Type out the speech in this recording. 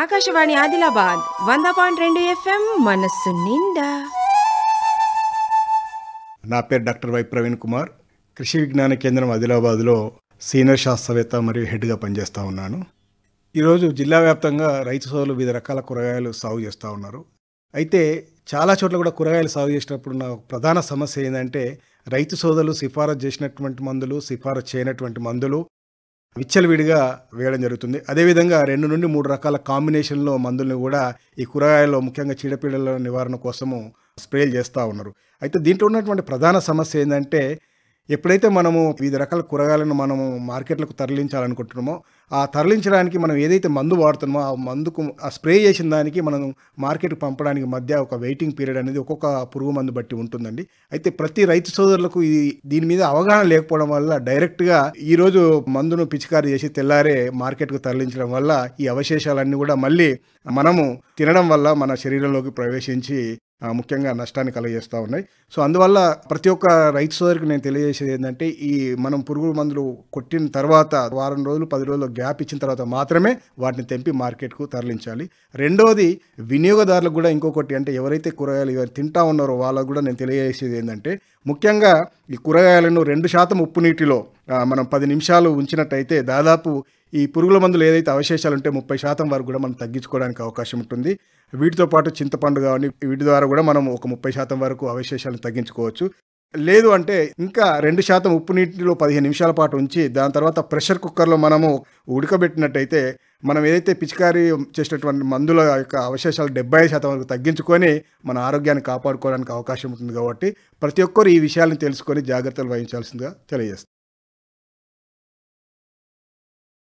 ఆకాశవాణి ఆదిలాబాద్ వంద పాయింట్ రెండు ఎఫ్ఎం మనస్సు నిండా నా పేరు డాక్టర్ వై ప్రవీణ్ కుమార్ కృషి విజ్ఞాన కేంద్రం ఆదిలాబాద్లో సీనియర్ శాస్త్రవేత్త మరియు హెడ్గా పనిచేస్తూ ఉన్నాను ఈరోజు జిల్లా వ్యాప్తంగా రైతు సోదరులు వివిధ రకాల కూరగాయలు సాగు చేస్తూ ఉన్నారు అయితే చాలా చోట్ల కూడా కూరగాయలు సాగు చేసినప్పుడు నా ప్రధాన సమస్య ఏంటంటే రైతు సోదరులు సిఫారసు చేసినటువంటి మందులు సిఫారసు చేయనటువంటి మందులు విచ్చలవిడిగా వేయడం జరుగుతుంది అదేవిధంగా రెండు నుండి మూడు రకాల కాంబినేషన్లో మందులను కూడా ఈ కూరగాయల్లో ముఖ్యంగా చీడపీడల నివారణ కోసము స్ప్రేలు చేస్తూ ఉన్నారు అయితే దీంట్లో ఉన్నటువంటి ప్రధాన సమస్య ఏంటంటే ఎప్పుడైతే మనము వివిధ రకాల కూరగాయలను మనము మార్కెట్లకు తరలించాలనుకుంటున్నామో ఆ తరలించడానికి మనం ఏదైతే మందు వాడుతున్నామో ఆ మందుకు ఆ స్ప్రే చేసిన దానికి మనం మార్కెట్కి పంపడానికి మధ్య ఒక వెయిటింగ్ పీరియడ్ అనేది ఒక్కొక్క పురుగు మందు బట్టి ఉంటుందండి అయితే ప్రతి రైతు సోదరులకు ఇది దీని మీద అవగాహన లేకపోవడం వల్ల డైరెక్ట్గా ఈరోజు మందును పిచికారి చేసి తెల్లారే మార్కెట్కు తరలించడం వల్ల ఈ అవశేషాలన్నీ కూడా మళ్ళీ మనము తినడం వల్ల మన శరీరంలోకి ప్రవేశించి ముఖ్యంగా నష్టాన్ని కలుగజేస్తూ ఉన్నాయి సో అందువల్ల ప్రతి ఒక్క రైతు సోదరికి నేను తెలియజేసేది ఏంటంటే ఈ మనం పురుగు మందులు కొట్టిన తర్వాత వారం రోజులు పది రోజులు గ్యాప్ ఇచ్చిన తర్వాత మాత్రమే వాటిని తెంపి మార్కెట్కు తరలించాలి రెండోది వినియోగదారులకు కూడా ఇంకొకటి అంటే ఎవరైతే కూరగాయలు ఇవన్నీ తింటా ఉన్నారో వాళ్ళకు కూడా నేను తెలియజేసేది ఏంటంటే ముఖ్యంగా ఈ కూరగాయలను రెండు శాతం ఉప్పు నీటిలో మనం పది నిమిషాలు ఉంచినట్టయితే దాదాపు ఈ పురుగుల మందులు ఏదైతే అవశేషాలు ఉంటే ముప్పై శాతం వరకు కూడా మనం తగ్గించుకోవడానికి అవకాశం ఉంటుంది వీటితో పాటు చింతపండు కానీ వీటి ద్వారా కూడా మనం ఒక ముప్పై శాతం వరకు అవశేషాలను తగ్గించుకోవచ్చు లేదు అంటే ఇంకా రెండు శాతం ఉప్పు నీటిలో పదిహేను నిమిషాల పాటు ఉంచి దాని తర్వాత ప్రెషర్ కుక్కర్లో మనము ఉడకబెట్టినట్టయితే మనం ఏదైతే పిచికారీ చేసినటువంటి మందుల యొక్క అవశేషాలు డెబ్బై శాతం వరకు తగ్గించుకొని మన ఆరోగ్యాన్ని కాపాడుకోవడానికి అవకాశం ఉంటుంది కాబట్టి ప్రతి ఒక్కరు ఈ విషయాలను తెలుసుకొని జాగ్రత్తలు వహించాల్సిందిగా తెలియజేస్తాం